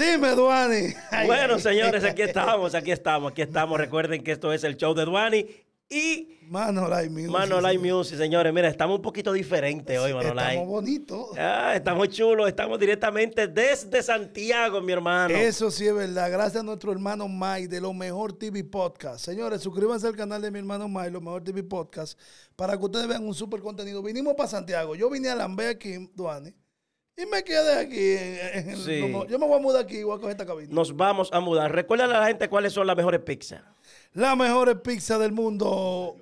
Dime, Duani. bueno, señores, aquí estamos, aquí estamos, aquí estamos. Recuerden que esto es el show de Duani y Manolai Music. Manolai Music, señores. Mira, estamos un poquito diferentes hoy, Manolai. Estamos bonitos. Ah, estamos chulos. Estamos directamente desde Santiago, mi hermano. Eso sí es verdad. Gracias a nuestro hermano Mai de Lo Mejor TV Podcast. Señores, suscríbanse al canal de mi hermano Mai, Lo Mejor TV Podcast, para que ustedes vean un súper contenido. Vinimos para Santiago. Yo vine a Lambé aquí, Duani. Y me quedé aquí. Eh, eh, yo me voy a mudar aquí voy a coger esta cabina. Nos vamos a mudar. Recuerda a la gente cuáles son las mejores pizzas. Las mejores pizzas del mundo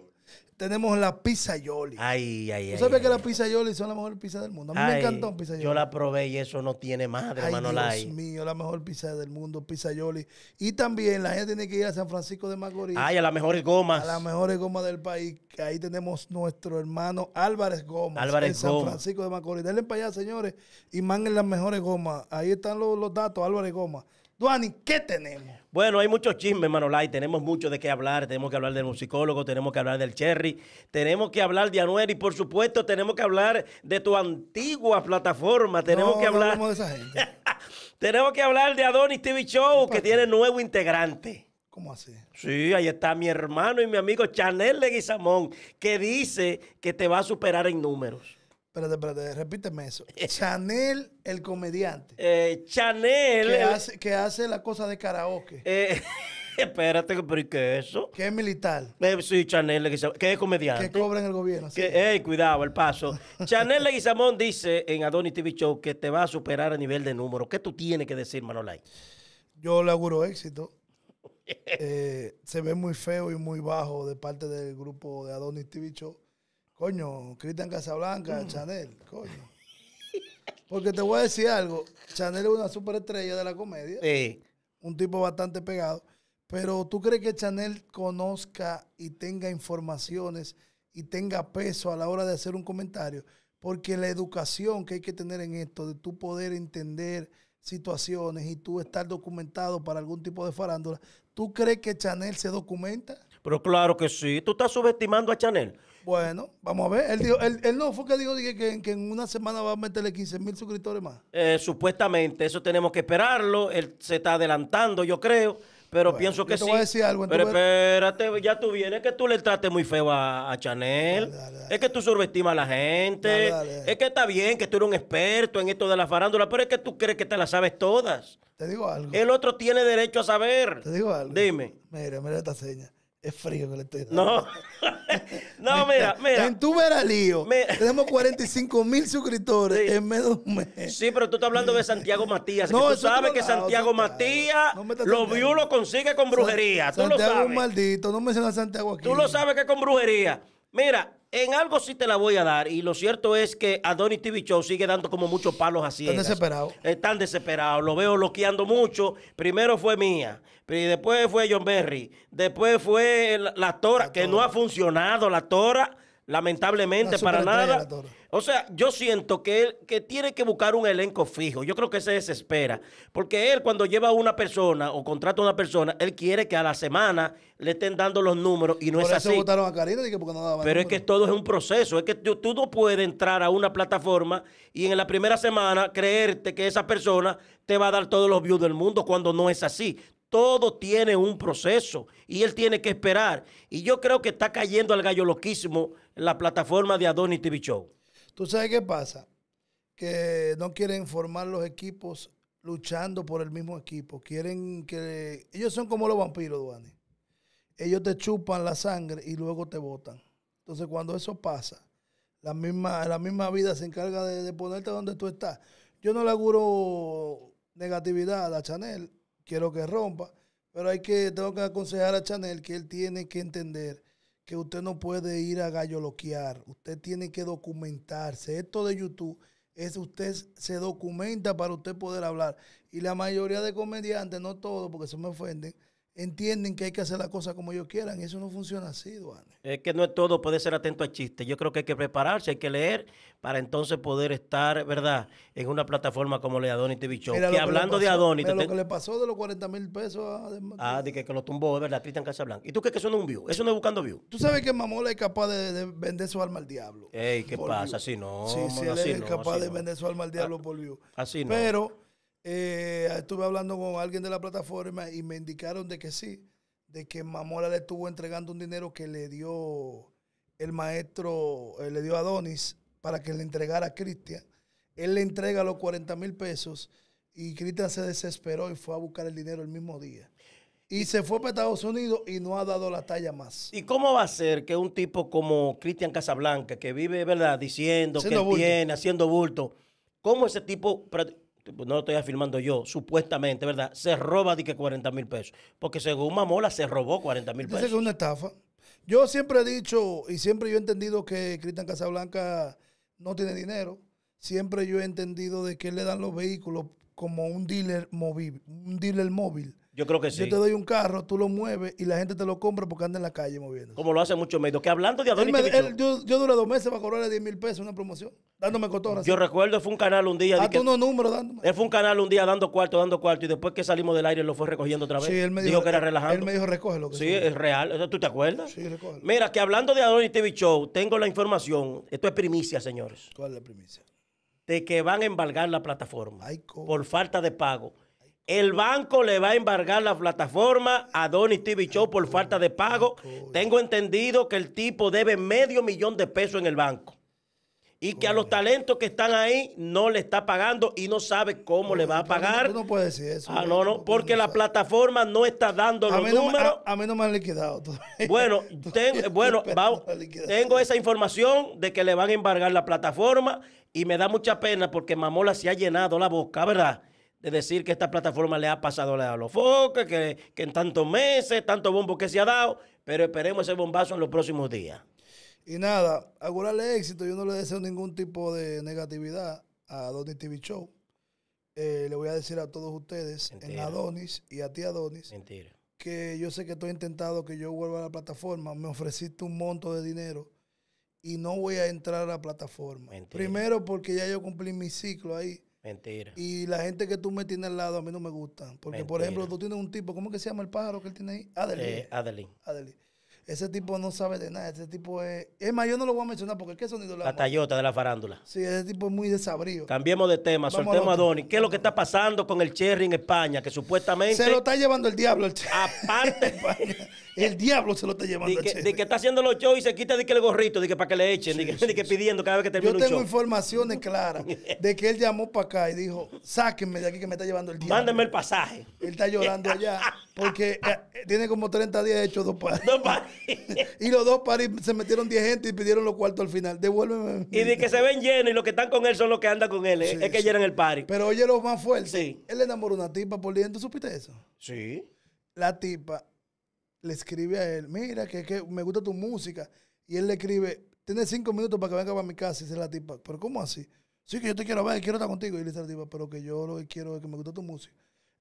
tenemos la pizza Yoli. Ay, ay, ay. ¿Tú sabes que la pizza Yoli son la mejor pizza del mundo? A mí me encantó pizza Yoli. Yo la probé y eso no tiene madre, hermano. Dios mío, la mejor pizza del mundo, pizza Yoli. Y también la gente tiene que ir a San Francisco de Macorís. Ay, a las mejores gomas. A las mejores gomas del país. Que ahí tenemos nuestro hermano Álvarez Gómez. Álvarez en San Francisco de Macorís. Denle para allá, señores, y mangan las mejores gomas. Ahí están los, datos, Álvarez Gómez. Duani, ¿qué tenemos? Bueno, hay muchos chismes, Manolay. Tenemos mucho de qué hablar. Tenemos que hablar del musicólogo, tenemos que hablar del Cherry, tenemos que hablar de Anuel y, por supuesto, tenemos que hablar de tu antigua plataforma. Tenemos que hablar. de esa gente. tenemos que hablar de Adonis TV Show, que tiene nuevo integrante. ¿Cómo así? Sí, ahí está mi hermano y mi amigo Chanel Leguizamón, que dice que te va a superar en números. Espérate, espérate, repíteme eso. Eh. Chanel, el comediante. Eh, Chanel. Que hace, que hace la cosa de karaoke. Eh, espérate, pero ¿y qué es eso? Que es militar. sí, Chanel que es comediante. Que cobra en el gobierno. ey, cuidado, el paso. Chanel Leguizamón dice en Adonis TV Show que te va a superar a nivel de número. ¿Qué tú tienes que decir, Manolay? Yo le auguro éxito. se ve muy feo y muy bajo de parte del grupo de Adonis TV Show Coño, Cristian Casablanca, mm. Chanel, coño. Porque te voy a decir algo, Chanel es una superestrella de la comedia. Sí. Un tipo bastante pegado. Pero ¿tú crees que Chanel conozca y tenga informaciones y tenga peso a la hora de hacer un comentario? Porque la educación que hay que tener en esto, de tú poder entender situaciones y tú estar documentado para algún tipo de farándula, ¿tú crees que Chanel se documenta? Pero claro que sí. Tú estás subestimando a Chanel. Bueno, vamos a ver. Él, dijo, él, no fue que dijo que, en una semana va a meterle 15 mil suscriptores más. Eh, supuestamente, eso tenemos que esperarlo. Él se está adelantando, yo creo. Pero pienso que te Voy a decir algo, pero espérate, ya tú vienes que tú le trates muy feo a, Chanel. Es que tú subestimas a la gente. Es que está bien que tú eres un experto en esto de la farándula, pero es que tú crees que te la sabes todas. Te digo algo. El otro tiene derecho a saber. Te digo algo. Dime. Mira, mira esta seña. Es frío que le estoy dando. No, no mira, mira. En tu vera lío. Tenemos 45 mil suscriptores en menos de un mes. Sí, pero tú estás hablando de Santiago Matías. No, tú sabes que Santiago Matías lo vio, lo consigue con brujería. tú lo sabes. maldito, no menciona a Santiago aquí. Tú lo sabes que con brujería. Mira, en algo sí te la voy a dar. Y lo cierto es que Adonis TV Show sigue dando como muchos palos así. Están desesperados. Están desesperados. Lo veo loqueando mucho. Primero fue mía. Después fue John Berry. Después fue la, Tora, que no ha funcionado. La Tora lamentablemente, para nada. O sea, yo siento que él que tiene que buscar un elenco fijo. Yo creo que se desespera. Porque él, cuando lleva a una persona o contrata a una persona, él quiere que a la semana le estén dando los números y no es así. Pero es que todo es un proceso. Es que tú, no puedes entrar a una plataforma y en la primera semana creerte que esa persona te va a dar todos los views del mundo cuando no es así. Todo tiene un proceso y él tiene que esperar. Y yo creo que está cayendo al gallo loquísimo en la plataforma de Adonis TV Show. ¿Tú sabes qué pasa? Que no quieren formar los equipos luchando por el mismo equipo. Quieren que... Ellos son como los vampiros, Duane. Ellos te chupan la sangre y luego te botan. Entonces cuando eso pasa, la misma, la misma vida se encarga de, ponerte donde tú estás. Yo no le auguro negatividad a Chanel quiero que rompa. Pero hay que, tengo que aconsejar a Chanel que él tiene que entender que usted no puede ir a galloloquear. Usted tiene que documentarse. Esto de YouTube es usted se documenta para usted poder hablar. Y la mayoría de comediantes, no todos porque se me ofenden, entienden que hay que hacer la cosa como ellos quieran. Eso no funciona así, Duane. Es que no es todo puede ser atento a chistes. Yo creo que hay que prepararse, hay que leer para entonces poder estar, ¿verdad?, en una plataforma como la de Adonis TV que, hablando de Adonis... lo que le pasó de los 40 mil pesos a... Ah, de que, lo tumbó, ¿verdad?, Tristan Casablanca. ¿Y tú crees que eso no un view? Eso no es buscando view. Tú sabes que Mamola es capaz de, vender su alma al diablo. Ey, ¿qué pasa? si no. Sí, sí, es capaz de vender su alma al ah, diablo por view. Así no. Pero eh, estuve hablando con alguien de la plataforma y me indicaron de que sí, de que Mamora le estuvo entregando un dinero que le dio el maestro, eh, le dio a Donis para que le entregara a Cristian. Él le entrega los 40 mil pesos y Cristian se desesperó y fue a buscar el dinero el mismo día. Y se fue para Estados Unidos y no ha dado la talla más. ¿Y cómo va a ser que un tipo como Cristian Casablanca, que vive, ¿verdad?, diciendo que tiene, haciendo bulto, ¿cómo ese tipo pues, no lo estoy afirmando yo, supuestamente, ¿verdad? Se roba de que 40 mil pesos. Porque según Mamola se robó 40 mil pesos. es una estafa. Yo siempre he dicho y siempre yo he entendido que Cristian Casablanca no tiene dinero. Siempre yo he entendido de que le dan los vehículos como un dealer móvil, un dealer móvil. Yo creo que sí. Yo te doy un carro, tú lo mueves y la gente te lo compra porque anda en la calle moviendo. Como lo hace muchos medios. Que hablando de Adonis. yo, yo, duré dos meses para cobrarle 10 mil pesos una promoción, dándome cotorras. Yo recuerdo, fue un canal un día. A ah, tú unos números dándome. Él fue un canal un día dando cuarto, dando cuarto. Y después que salimos del aire, lo fue recogiendo otra vez. Sí, él me dijo, que era relajado. Él me dijo, lo Que sí, es real. ¿Tú te acuerdas? Sí, recógelo. Mira, que hablando de Adonis TV Show, tengo la información. Esto es primicia, señores. ¿Cuál es la primicia? De que van a embargar la plataforma por falta de pago. El banco le va a embargar la plataforma a Donny TV Show por falta de pago. Tengo entendido que el tipo debe medio millón de pesos en el banco. Y que a los talentos que están ahí no le está pagando y no sabe cómo le va a pagar. No, no puede decir eso. Ah, no, no, porque la plataforma no está dando los a números. A, mí no me han liquidado todavía. Bueno, bueno tengo esa información de que le van a embargar la plataforma y me da mucha pena porque Mamola se ha llenado la boca, ¿verdad? de decir que esta plataforma le ha pasado a los foques, que, en tantos meses, tanto bombo que se ha dado, pero esperemos ese bombazo en los próximos días. Y nada, augurarle éxito. Yo no le deseo ningún tipo de negatividad a Adonis TV Show. Eh, le voy a decir a todos ustedes, en Adonis y a ti Adonis, que yo sé que estoy intentado que yo vuelva a la plataforma. Me ofreciste un monto de dinero y no voy a entrar a la plataforma. Primero porque ya yo cumplí mi ciclo ahí. Mentira. Y la gente que tú me tienes al lado a mí no me gusta. Porque, por ejemplo, tú tienes un tipo, ¿cómo que se llama el pájaro que él tiene ahí? Adeline. Eh, Adeline. Adeline. Ese tipo no sabe de nada. Ese tipo es. Es más, yo no lo voy a mencionar porque qué sonido la. La tallota de la farándula. Sí, ese tipo es muy desabrío. Cambiemos de tema, soltemos a Donny. ¿Qué es lo que está pasando con el Cherry en España? Que supuestamente. Se lo está llevando el diablo el Cherry. Aparte. el diablo se lo está llevando el Cherry. De que está haciendo los shows y se quita de que el gorrito, de que para que le echen, de, que, pidiendo cada vez que termina Yo tengo informaciones claras de que él llamó para acá y dijo: sáquenme de aquí que me está llevando el diablo. Mándenme el pasaje. Él está llorando allá porque eh, eh, tiene como 30 días hecho dos y los dos paris se metieron 10 gente y pidieron los cuartos al final. Devuélveme. Y de que se ven llenos y los que están con él son los que andan con él. Eh. es que sí. llenan el party. Pero oye, lo más fuerte Él le enamoró una tipa por dentro. ¿Supiste eso? Sí. La tipa le escribe a él: Mira, que, es que me gusta tu música. Y él le escribe: Tienes cinco minutos para que venga para mi casa. Y dice la tipa: ¿Pero cómo así? Sí, que yo te quiero ver, quiero estar contigo. Y le dice la tipa: Pero que yo lo quiero es que me gusta tu música.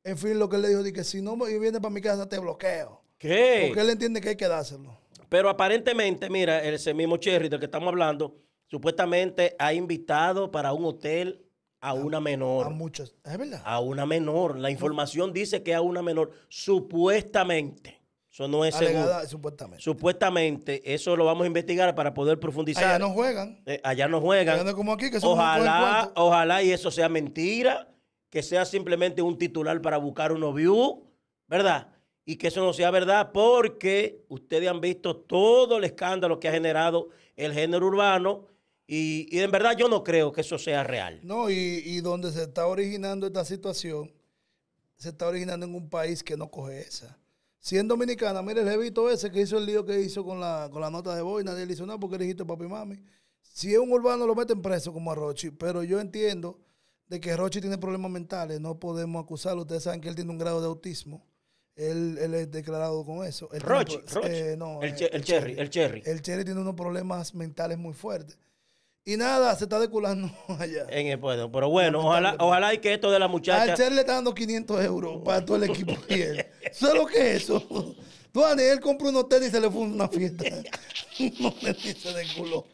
En fin, lo que él le dijo, es que si no viene para mi casa te bloqueo. ¿Qué? Porque él entiende que hay que dárselo. Pero aparentemente, mira, ese mismo Cherry del que estamos hablando, supuestamente ha invitado para un hotel a, una menor. A muchas, es verdad. A una menor. La información dice que a una menor, supuestamente. Eso no es Alegada, seguro. Supuestamente. Supuestamente, eso lo vamos a investigar para poder profundizar. Allá no juegan. Eh, allá no juegan. como aquí, ojalá, ojalá y eso sea mentira que sea simplemente un titular para buscar unos views, ¿verdad? Y que eso no sea verdad porque ustedes han visto todo el escándalo que ha generado el género urbano y, en verdad yo no creo que eso sea real. No, y, donde se está originando esta situación, se está originando en un país que no coge esa. Si en Dominicana, mire el visto ese que hizo el lío que hizo con la, con la nota de voz, nadie le hizo nada porque le dijiste papi mami. Si es un urbano lo meten preso como a Rochi, pero yo entiendo de que Rochi tiene problemas mentales, no podemos acusarlo. Ustedes saben que él tiene un grado de autismo. Él, es declarado con eso. Rochi, el, cherry, el Cherry. El Cherry tiene unos problemas mentales muy fuertes. Y nada, se está deculando allá. En el pueblo. Pero bueno, ojalá, ojalá y que esto de la muchacha. Al Cherry le está dando 500 euros para todo el equipo. Solo que eso. Duane, él compra unos tenis y se le fue una fiesta. no me dice de culo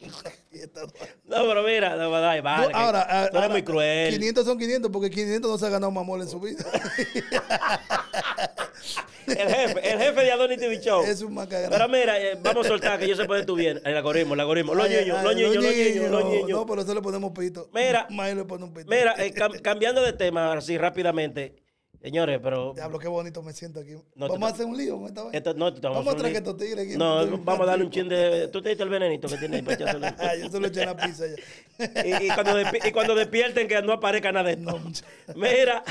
No, pero mira, no, vale. Tú, ahora, muy cruel. 500 son 500 porque 500 no se ha ganado mamón en su vida. el jefe, el jefe de Adonis TV Show. Es un macagrán. Pero mira, eh, vamos a soltar que yo se puede tú bien. El algoritmo, el algoritmo. Los niños, los niños, los niños, No, pero eso le ponemos pito. Mira, le un mira eh, cambiando de tema así rápidamente. Señores, pero. Diablo, qué bonito me siento aquí. No, vamos a hacer un lío con esta vez. no, vamos, a traer que tigres aquí. No, no vamos a darle un chin de. Tú te diste el venenito que tiene ah, Yo se lo eché la pizza ya. y, cuando y cuando despierten, que no aparezca nada de esto. Mira,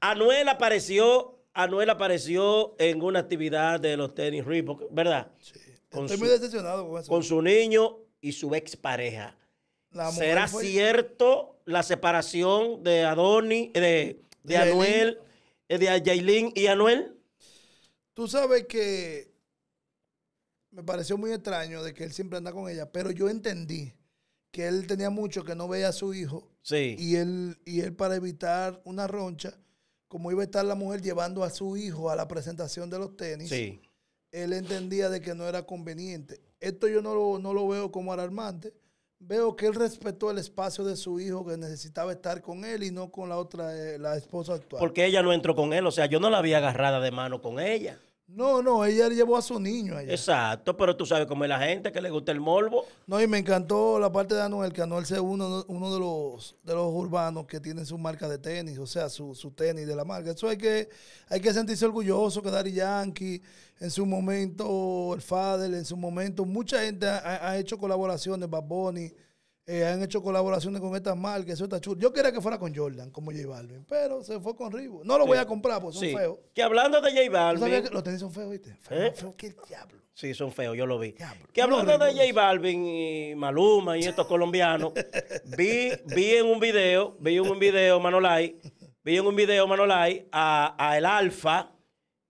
Anuel apareció. Anuel apareció en una actividad de los tenis Reebok, ¿verdad? Sí. Con Estoy su, muy decepcionado con eso. Con su niño y su expareja. ¿Será cierto la separación de Adoni, de, de Anuel? de Jailin y Anuel? Tú sabes que me pareció muy extraño de que él siempre anda con ella, pero yo entendí que él tenía mucho que no veía a su hijo. Sí. Y él, y él para evitar una roncha, como iba a estar la mujer llevando a su hijo a la presentación de los tenis, sí. él entendía de que no era conveniente. Esto yo no lo, no lo veo como alarmante, veo que él respetó el espacio de su hijo que necesitaba estar con él y no con la otra, eh, la esposa actual. Porque ella no entró con él, o sea, yo no la había agarrada de mano con ella. No, no, ella llevó a su niño allá. Exacto, pero tú sabes cómo es la gente que le gusta el morbo. No, y me encantó la parte de Anuel, que Anuel es uno, uno de, los, de los urbanos que tiene su marca de tenis, o sea, su, tenis de la marca. Eso hay que, hay que sentirse orgulloso que Dari Yankee, en su momento, el Fadel, en su momento, mucha gente ha, hecho colaboraciones, Bad Bunny, eh, han hecho colaboraciones con estas marcas, eso está chulo. Yo quería que fuera con Jordan, como J Balvin, pero se fue con Reebok. No lo voy a comprar, porque son feos. Que hablando de J Balvin. los tenis son feos, ¿viste? Feo ¿Eh? qué diablo. Sí, son feos, yo lo vi. Que hablando de J Balvin y Maluma y estos colombianos, vi, vi en un video, vi en un video, Manolai, vi en un video, Manolai, a, a El Alfa,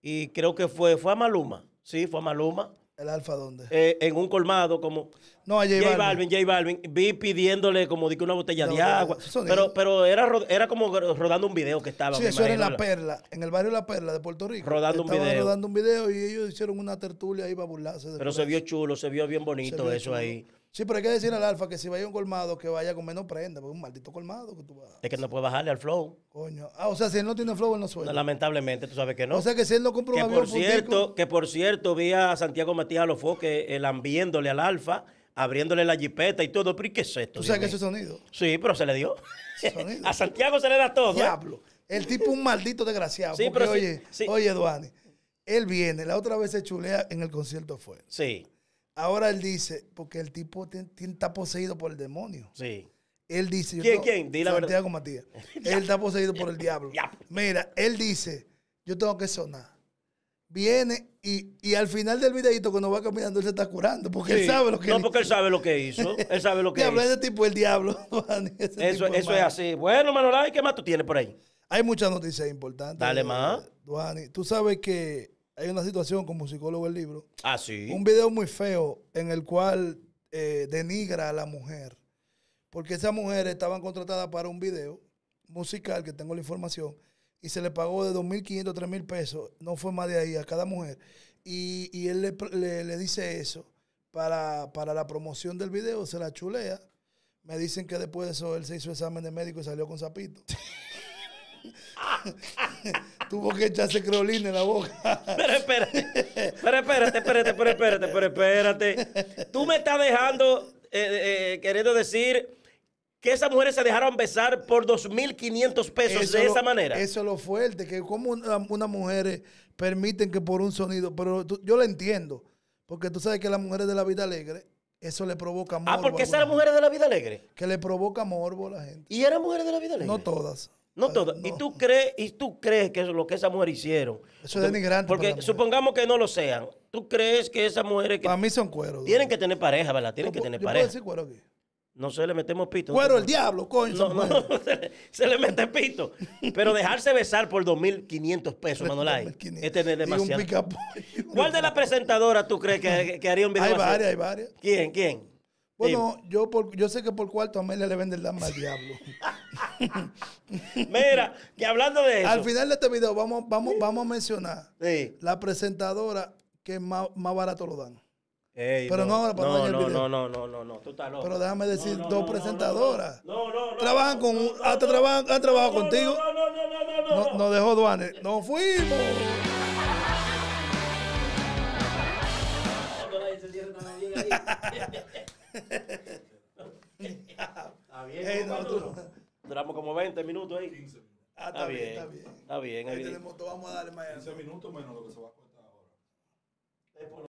y creo que fue, fue a Maluma. Sí, fue a Maluma ¿El Alfa dónde? Eh, en un colmado, como. No, J Balvin. J Balvin, Vi pidiéndole como que una botella de agua. Pero, pero era, era como rodando un video que estaba. Sí, eso era en La Perla, en el barrio La Perla de Puerto Rico. Rodando un video. un video y ellos hicieron una tertulia ahí para burlarse. pero se vio chulo, se vio bien bonito eso ahí. Sí, pero hay que decirle al alfa que si vaya a un colmado, que vaya con menos prenda, porque es un maldito colmado que tú vas. Es que no puede bajarle al flow. Coño. Ah, o sea, si él no tiene flow, él no suelta. lamentablemente, tú sabes que no. O sea, que si él no compra un que por cierto, Que por cierto, vi a Santiago Matías a los foques el lambiéndole al alfa, abriéndole la jipeta y todo. Pero qué es esto? ¿Tú sabes que ese sonido? Sí, pero se le dio. a Santiago se le da todo. ¿eh? Diablo. El tipo un maldito desgraciado. Sí, pero oye, oye, él viene, la otra vez se chulea en el concierto fue. Sí Ahora él dice, porque el tipo está poseído por el demonio. Sí. Él dice. ¿Quién, quién? Di la Matías. él está poseído por el diablo. Mira, él dice, yo tengo que sonar. Viene y, al final del videito cuando va caminando él se está curando porque él sabe lo que hizo. No, porque él sabe lo que hizo. Él sabe lo que hizo. de tipo el diablo. eso es así. Bueno, Manolay, ¿qué más tú tienes por ahí? Hay muchas noticias importantes. Dale más. Duani, tú sabes que hay una situación con psicólogo del libro. Ah, sí. Un video muy feo en el cual eh, denigra a la mujer. Porque esa mujer estaban contratadas para un video musical, que tengo la información, y se le pagó de 2.500 a 3.000 pesos, no fue más de ahí, a cada mujer. Y, él le, dice eso para, la promoción del video, se la chulea. Me dicen que después de eso él se hizo examen de médico y salió con sapito. Tuvo que echarse creolina en la boca. Pero espérate, pero espérate, espérate, espérate, espérate. Tú me estás dejando, eh, eh, queriendo decir que esas mujeres se dejaron besar por 2.500 pesos de esa manera. Eso es lo fuerte, que como unas mujeres permiten que por un sonido, pero yo lo entiendo, porque tú sabes que las mujeres de la vida alegre, eso le provoca ah, morbo. Ah, porque esas mujeres de la vida alegre. Que le provoca morbo a la gente. ¿Y eran mujeres de la vida alegre? No todas. No ah, todo. ¿Y, tú crees, ¿Y tú crees que lo que esas mujeres hicieron? Eso es denigrante. Porque supongamos que no lo sean. ¿Tú crees que esas mujeres. Que para mí son cueros. Tienen que tener pareja, ¿verdad? Tienen que tener pareja. Puedo decir cuero aquí? No se le metemos pito. Cuero el diablo, coño. No, no, se, le, mete pito. Pero dejarse besar por 2.500 pesos, Manolay. Este es tener demasiado. ¿Cuál de las presentadoras tú crees que, haría un video Hay varias, hay varias. ¿Quién, quién? Bueno, yo, por, yo sé que por cuarto a Amelia le vende el dama al diablo. Mira, que hablando de eso. Al final de este video vamos, vamos, vamos a mencionar la presentadora que más, barato lo dan. pero no, no para no, no, no, no, no, no, no, tú estás loco. Pero déjame decir, dos presentadoras. No, no, no. Trabajan con, hasta trabajan, han trabajado contigo. No, no, no, no, no, no. Nos dejó Duane. Nos fuimos. está bien. Eh, Duramos como 20 minutos ahí. 15 minutos. Ah, está, bien, está bien. Está bien, ahí tenemos, vamos a darle mañana. 15 minutos menos lo que se va a cortar ahora.